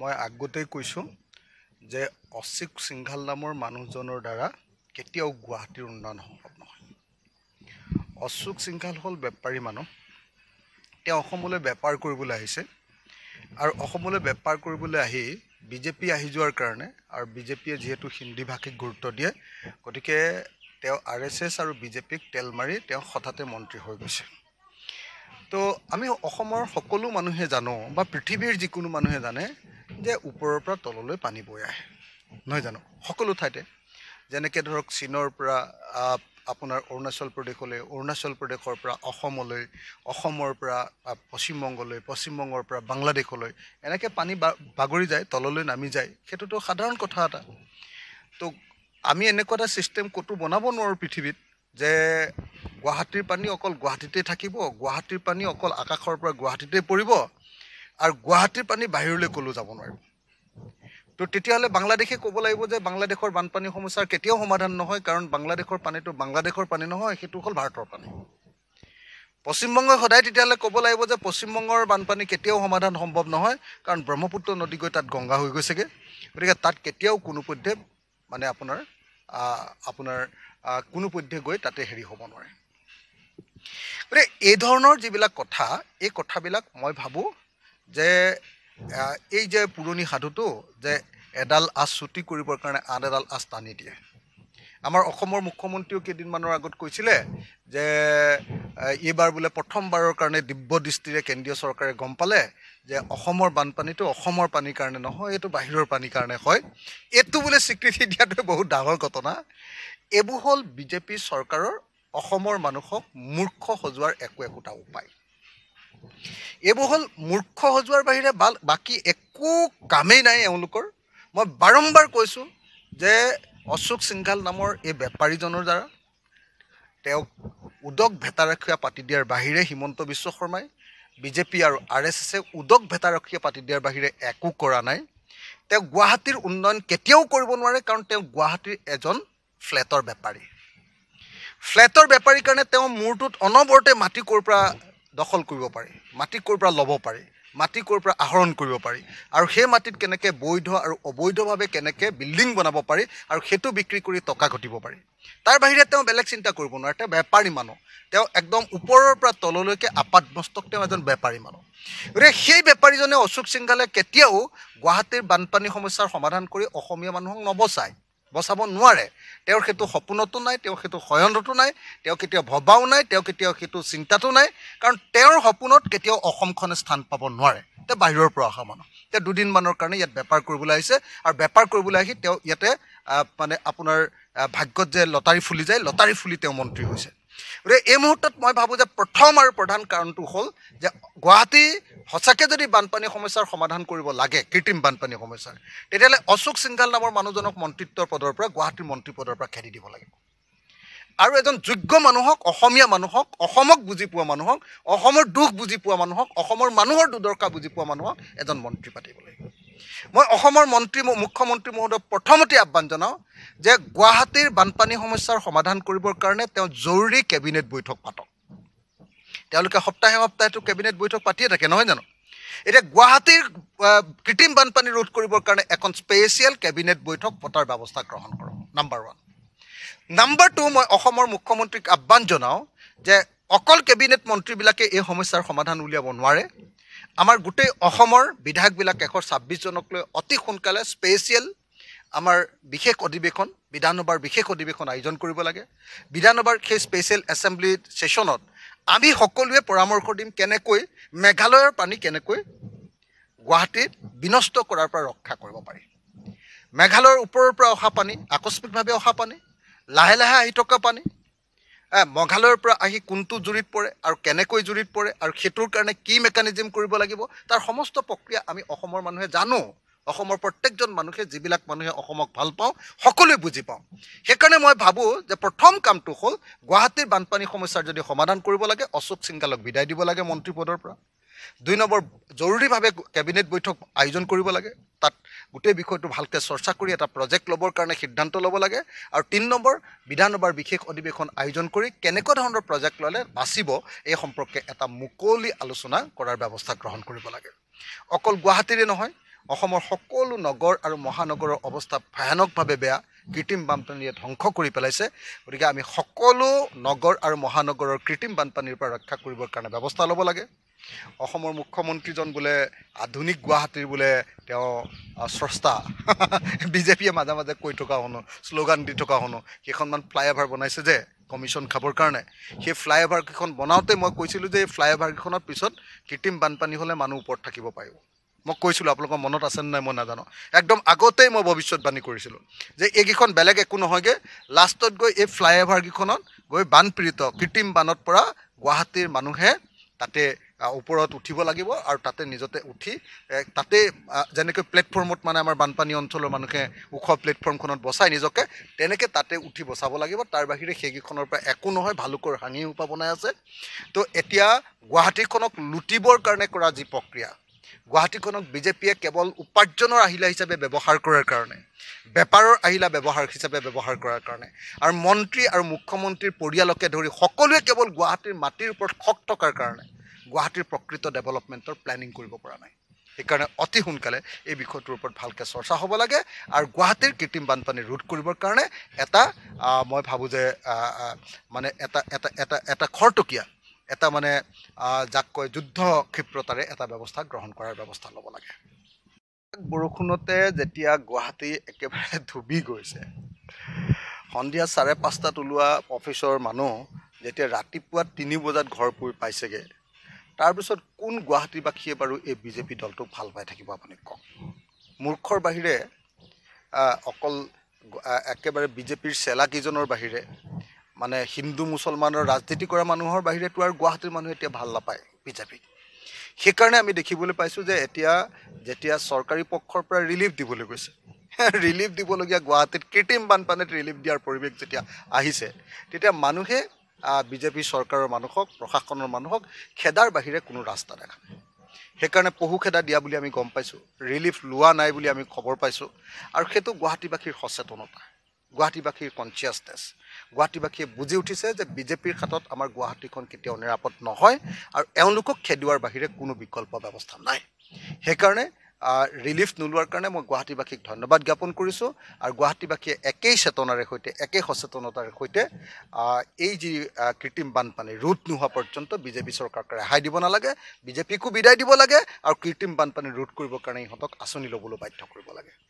মই আগতেই কৈছোঁ যে অশিক সিংঘাল নামৰ মানুহজনৰ দ্বাৰা কেতিয়াও গুৱাহাটীৰ উন্নয়ন সম্ভৱ নহয় অশোক সিংঘাল হ'ল বেপাৰী মানুহ তেওঁ অসমলৈ বেপাৰ কৰিবলৈ আহিছে আৰু অসমলৈ বেপাৰ কৰিবলৈ আহি বিজেপি আহি যোৱাৰ কাৰণে আৰু বিজেপিয়ে যিহেতু হিন্দী ভাষীক গুৰুত্ব দিয়ে গতিকে তেওঁ আৰ এছ এছ আৰু বিজেপিক তেল মাৰি তেওঁ হঠাতে মন্ত্ৰী হৈ গৈছে তো আমি অসমৰ সকলো মানুহে জানো বা পৃথিৱীৰ যিকোনো মানুহে জানে যে ওপৰৰ পৰা তললৈ পানী বৈ আহে নহয় জানো সকলো ঠাইতে যেনেকৈ ধৰক চীনৰ পৰা আপোনাৰ অৰুণাচল প্ৰদেশলৈ অৰুণাচল প্ৰদেশৰ পৰা অসমলৈ অসমৰ পৰা পশ্চিমবংগলৈ পশ্চিমবংগৰ পৰা বাংলাদেশলৈ এনেকৈ পানী বাগৰি যায় তললৈ নামি যায় সেইটোতো সাধাৰণ কথা এটা তো আমি এনেকুৱা এটা ছিষ্টেম ক'তো বনাব নোৱাৰোঁ পৃথিৱীত যে গুৱাহাটীৰ পানী অকল গুৱাহাটীতে থাকিব গুৱাহাটীৰ পানী অকল আকাশৰ পৰা গুৱাহাটীতে পৰিব আৰু গুৱাহাটীৰ পানী বাহিৰলৈ ক'লেও যাব নোৱাৰিব তো তেতিয়াহ'লে বাংলাদেশে ক'ব লাগিব যে বাংলাদেশৰ বানপানী সমস্যাৰ কেতিয়াও সমাধান নহয় কাৰণ বাংলাদেশৰ পানীটো বাংলাদেশৰ পানী নহয় সেইটো হ'ল ভাৰতৰ পানী পশ্চিমবংগই সদায় তেতিয়াহ'লে ক'ব লাগিব যে পশ্চিমবংগৰ বানপানী কেতিয়াও সমাধান সম্ভৱ নহয় কাৰণ ব্ৰহ্মপুত্ৰ নদী গৈ তাত গংগা হৈ গৈছেগৈ গতিকে তাত কেতিয়াও কোনোপধ্যে মানে আপোনাৰ আপোনাৰ কোনোপধ্যে গৈ তাতে হেৰি হ'ব নোৱাৰে গতিকে এই ধৰণৰ যিবিলাক কথা এই কথাবিলাক মই ভাবোঁ যে এই যে পুৰণি সাধুটো যে এডাল আঁচ চুটি কৰিবৰ কাৰণে আন এডাল আঁচ টানি দিয়ে আমাৰ অসমৰ মুখ্যমন্ত্ৰীয়েও কেইদিনমানৰ আগত কৈছিলে যে এইবাৰ বোলে প্ৰথমবাৰৰ কাৰণে দিব্য দৃষ্টিৰে কেন্দ্ৰীয় চৰকাৰে গম পালে যে অসমৰ বানপানীটো অসমৰ পানীৰ কাৰণে নহয় এইটো বাহিৰৰ পানীৰ কাৰণে হয় এইটো বোলে স্বীকৃতি দিয়াটো বহুত ডাঙৰ ঘটনা এইবোৰ হ'ল বিজেপি চৰকাৰৰ অসমৰ মানুহক মূৰ্খ সজোৱাৰ একো একোটা উপায় এইবোৰ হ'ল মূৰ্খ সজোৱাৰ বাহিৰে বা বাকী একো কামেই নাই এওঁলোকৰ মই বাৰম্বাৰ কৈছোঁ যে অশোক সিংঘাল নামৰ এই বেপাৰীজনৰ দ্বাৰা তেওঁক উদক ভেটাৰক্ষীয়া পাতি দিয়াৰ বাহিৰে হিমন্ত বিশ্ব শৰ্মাই বিজেপি আৰু আৰ এছ এছে উদক ভেটাৰক্ষীয়া পাতি দিয়াৰ বাহিৰে একো কৰা নাই তেওঁ গুৱাহাটীৰ উন্নয়ন কেতিয়াও কৰিব নোৱাৰে কাৰণ তেওঁ গুৱাহাটীৰ এজন ফ্লেটৰ বেপাৰী ফ্লেটৰ বেপাৰীৰ কাৰণে তেওঁ মূৰটোত অনবৰতে মাটি ক'ৰ পৰা দখল কৰিব পাৰি মাটি ক'ৰ পৰা ল'ব পাৰি মাটি ক'ৰ পৰা আহৰণ কৰিব পাৰি আৰু সেই মাটিত কেনেকৈ বৈধ আৰু অবৈধভাৱে কেনেকৈ বিল্ডিং বনাব পাৰি আৰু সেইটো বিক্ৰী কৰি টকা ঘটিব পাৰি তাৰ বাহিৰে তেওঁ বেলেগ চিন্তা কৰিব নোৱাৰে তেওঁ বেপাৰী মানুহ তেওঁ একদম ওপৰৰ পৰা তললৈকে আপাদমস্তক তেওঁ এজন বেপাৰী মানুহ গতিকে সেই বেপাৰীজনে অশোক সিংগালে কেতিয়াও গুৱাহাটীৰ বানপানী সমস্যাৰ সমাধান কৰি অসমীয়া মানুহক নবচায় বচাব নোৱাৰে তেওঁৰ সেইটো সপোনতো নাই তেওঁৰ সেইটো সয়ন্ত্ৰটো নাই তেওঁ কেতিয়াও ভবাও নাই তেওঁ কেতিয়াও সেইটো চিন্তাটো নাই কাৰণ তেওঁৰ সপোনত কেতিয়াও অসমখনে স্থান পাব নোৱাৰে তেওঁ বাহিৰৰ পৰা অহা মানুহ তেওঁ দুদিনমানৰ কাৰণে ইয়াত বেপাৰ কৰিবলৈ আহিছে আৰু বেপাৰ কৰিবলৈ আহি তেওঁ ইয়াতে মানে আপোনাৰ ভাগ্যত যে লটাৰী ফুলি যায় লটাৰী ফুলি তেওঁ মন্ত্ৰী হৈছে গতিকে এই মুহূৰ্তত মই ভাবোঁ যে প্ৰথম আৰু প্ৰধান কাৰণটো হ'ল যে গুৱাহাটী সঁচাকৈ যদি বানপানী সমস্যাৰ সমাধান কৰিব লাগে কৃত্ৰিম বানপানী সমস্যাৰ তেতিয়াহ'লে অশোক সিংঘাল নামৰ মানুহজনক মন্ত্ৰিত্বৰ পদৰ পৰা গুৱাহাটীৰ মন্ত্ৰী পদৰ পৰা খেদি দিব লাগিব আৰু এজন যোগ্য মানুহক অসমীয়া মানুহক অসমক বুজি পোৱা মানুহক অসমৰ দুখ বুজি পোৱা মানুহক অসমৰ মানুহৰ দুদৰ্শা বুজি পোৱা মানুহক এজন মন্ত্ৰী পাতিব লাগিব মই অসমৰ মন্ত্ৰী মুখ্যমন্ত্ৰী মহোদয় প্ৰথমতে আহ্বান জনাওঁ যে গুৱাহাটীৰ বানপানী সমস্যাৰ সমাধান কৰিবৰ কাৰণে তেওঁ জৰুৰী কেবিনেট বৈঠক পাতক তেওঁলোকে সপ্তাহে সপ্তাহেতো কেবিনেট বৈঠক পাতিয়ে থাকে নহয় জানো এতিয়া গুৱাহাটীৰ কৃত্ৰিম বানপানী ৰোধ কৰিবৰ কাৰণে এখন স্পেচিয়েল কেবিনেট বৈঠক পতাৰ ব্যৱস্থা গ্ৰহণ কৰোঁ নাম্বাৰ ওৱান নাম্বাৰ টু মই অসমৰ মুখ্যমন্ত্ৰীক আহ্বান জনাওঁ যে অকল কেবিনেট মন্ত্ৰীবিলাকে এই সমস্যাৰ সমাধান উলিয়াব নোৱাৰে আমাৰ গোটেই অসমৰ বিধায়কবিলাক এশ ছাব্বিছজনক লৈ অতি সোনকালে স্পেচিয়েল আমাৰ বিশেষ অধিৱেশন বিধানসভাৰ বিশেষ অধিৱেশন আয়োজন কৰিব লাগে বিধানসভাৰ সেই স্পেচিয়েল এছেম্ব্লিৰ ছেশ্যনত আমি সকলোৱে পৰামৰ্শ দিম কেনেকৈ মেঘালয়ৰ পানী কেনেকৈ গুৱাহাটীত বিনষ্ট কৰাৰ পৰা ৰক্ষা কৰিব পাৰি মেঘালয়ৰ ওপৰৰ পৰা অহা পানী আকস্মিকভাৱে অহা পানী লাহে লাহে আহি থকা পানী মেঘালয়ৰ পৰা আহি কোনটো জুৰিত পৰে আৰু কেনেকৈ জুৰিত পৰে আৰু সেইটোৰ কাৰণে কি মেকানিজিম কৰিব লাগিব তাৰ সমস্ত প্ৰক্ৰিয়া আমি অসমৰ মানুহে জানো অসমৰ প্ৰত্যেকজন মানুহে যিবিলাক মানুহে অসমক ভাল পাওঁ সকলোৱে বুজি পাওঁ সেইকাৰণে মই ভাবোঁ যে প্ৰথম কামটো হ'ল গুৱাহাটীৰ বানপানী সমস্যাৰ যদি সমাধান কৰিব লাগে অশোক সিংগালক বিদায় দিব লাগে মন্ত্ৰী পদৰ পৰা দুই নম্বৰ জৰুৰীভাৱে কেবিনেট বৈঠক আয়োজন কৰিব লাগে তাত গোটেই বিষয়টো ভালকৈ চৰ্চা কৰি এটা প্ৰজেক্ট ল'বৰ কাৰণে সিদ্ধান্ত ল'ব লাগে আৰু তিনি নম্বৰ বিধানসভাৰ বিশেষ অধিৱেশন আয়োজন কৰি কেনেকুৱা ধৰণৰ প্ৰজেক্ট ল'লে বাচিব এই সম্পৰ্কে এটা মুকলি আলোচনা কৰাৰ ব্যৱস্থা গ্ৰহণ কৰিব লাগে অকল গুৱাহাটীৰে নহয় অসমৰ সকলো নগৰ আৰু মহানগৰৰ অৱস্থা ভয়ানকভাৱে বেয়া কৃত্ৰিম বানপানীয়ে ধ্বংস কৰি পেলাইছে গতিকে আমি সকলো নগৰ আৰু মহানগৰৰ কৃত্ৰিম বানপানীৰ পৰা ৰক্ষা কৰিবৰ কাৰণে ব্যৱস্থা ল'ব লাগে অসমৰ মুখ্যমন্ত্ৰীজন বোলে আধুনিক গুৱাহাটীৰ বোলে তেওঁ স্ৰষ্টা বিজেপিয়ে মাজে মাজে কৈ থকা শুনো শ্লোগান দি থকা শুনো কেইখনমান ফ্লাইঅভাৰ বনাইছে যে কমিশ্যন খাবৰ কাৰণে সেই ফ্লাইঅভাৰকেইখন বনাওঁতে মই কৈছিলোঁ যে এই ফ্লাইঅভাৰকেইখনৰ পিছত কৃত্ৰিম বানপানী হ'লে মানুহ ওপৰত থাকিব পাৰিব মই কৈছিলোঁ আপোনালোকৰ মনত আছেনে নাই মই নাজানো একদম আগতেই মই ভৱিষ্যৎবাণী কৰিছিলোঁ যে এইকেইখন বেলেগ একো নহয়গৈ লাষ্টত গৈ এই ফ্লাইঅভাৰকেইখনত গৈ বানপীড়িত কৃত্ৰিম বানত পৰা গুৱাহাটীৰ মানুহে তাতে ওপৰত উঠিব লাগিব আৰু তাতে নিজতে উঠি তাতে যেনেকৈ প্লেটফৰ্মত মানে আমাৰ বানপানী অঞ্চলৰ মানুহে ওখ প্লেটফৰ্মখনত বচাই নিজকে তেনেকৈ তাতে উঠি বচাব লাগিব তাৰ বাহিৰে সেইকেইখনৰ পৰা একো নহয় ভালুকৰ হাঙি উপা আছে তো এতিয়া গুৱাহাটীখনক লুটিবৰ কাৰণে কৰা যি প্ৰক্ৰিয়া গুৱাহাটীখনক বিজেপিয়ে কেৱল উপাৰ্জনৰ আহিলা হিচাপে ব্যৱহাৰ কৰাৰ কাৰণে বেপাৰৰ আহিলা ব্যৱহাৰ হিচাপে ব্যৱহাৰ কৰাৰ কাৰণে আৰু মন্ত্ৰী আৰু মুখ্যমন্ত্ৰীৰ পৰিয়ালকে ধৰি সকলোৱে কেৱল গুৱাহাটীৰ মাটিৰ ওপৰত খক থকাৰ কাৰণে গুৱাহাটীৰ প্ৰকৃত ডেভেলপমেণ্টৰ প্লেনিং কৰিব পৰা নাই সেইকাৰণে অতি সোনকালে এই বিষয়টোৰ ওপৰত ভালকৈ চৰ্চা হ'ব লাগে আৰু গুৱাহাটীৰ কৃত্ৰিম বানপানী ৰোধ কৰিবৰ কাৰণে এটা মই ভাবোঁ যে মানে এটা এটা এটা এটা খৰতকীয়া এটা মানে যাক কয় যুদ্ধ ক্ষিপ্ৰতাৰে এটা ব্যৱস্থা গ্ৰহণ কৰাৰ ব্যৱস্থা ল'ব লাগে বৰষুণতে যেতিয়া গুৱাহাটী একেবাৰে ধুবি গৈছে সন্ধিয়া চাৰে পাঁচটাত ওলোৱা অফিচৰ মানুহ যেতিয়া ৰাতিপুৱা তিনি বজাত ঘৰ পৰি পাইছেগৈ তাৰপিছত কোন গুৱাহাটীবাসীয়ে বাৰু এই বিজেপি দলটোক ভাল পাই থাকিব আপুনি কওক মূৰ্খৰ বাহিৰে অকল একেবাৰে বিজেপিৰ চেলাকেইজনৰ বাহিৰে মানে হিন্দু মুছলমানৰ ৰাজনীতি কৰা মানুহৰ বাহিৰেতো আৰু গুৱাহাটীৰ মানুহে এতিয়া ভাল নাপায় বিজেপিক সেইকাৰণে আমি দেখিবলৈ পাইছোঁ যে এতিয়া যেতিয়া চৰকাৰী পক্ষৰ পৰা ৰিলিফ দিবলৈ গৈছে ৰিলিফ দিবলগীয়া গুৱাহাটীত কৃত্ৰিম বানপানীত ৰিলিফ দিয়াৰ পৰিৱেশ যেতিয়া আহিছে তেতিয়া মানুহে বিজেপি চৰকাৰৰ মানুহক প্ৰশাসনৰ মানুহক খেদাৰ বাহিৰে কোনো ৰাস্তা দেখা নাই সেইকাৰণে পহু খেদা দিয়া বুলি আমি গম পাইছোঁ ৰিলিফ লোৱা নাই বুলি আমি খবৰ পাইছোঁ আৰু সেইটো গুৱাহাটীবাসীৰ সচেতনতা গুৱাহাটীবাসীৰ কনচিয়াছনেছ গুৱাহাটীবাসীয়ে বুজি উঠিছে যে বিজেপিৰ হাতত আমাৰ গুৱাহাটীখন কেতিয়াও নিৰাপদ নহয় আৰু এওঁলোকক খেদোৱাৰ বাহিৰে কোনো বিকল্প ব্যৱস্থা নাই সেইকাৰণে ৰিলিফ নোলোৱাৰ কাৰণে মই গুৱাহাটীবাসীক ধন্যবাদ জ্ঞাপন কৰিছোঁ আৰু গুৱাহাটীবাসীয়ে একেই চেতনাৰে সৈতে একেই সচেতনতাৰ সৈতে এই যি কৃত্ৰিম বানপানী ৰোধ নোহোৱা পৰ্যন্ত বিজেপি চৰকাৰক ৰেহাই দিব নালাগে বিজেপিকো বিদায় দিব লাগে আৰু কৃত্ৰিম বানপানী ৰোধ কৰিবৰ কাৰণে ইহঁতক আঁচনি ল'বলৈ বাধ্য কৰিব লাগে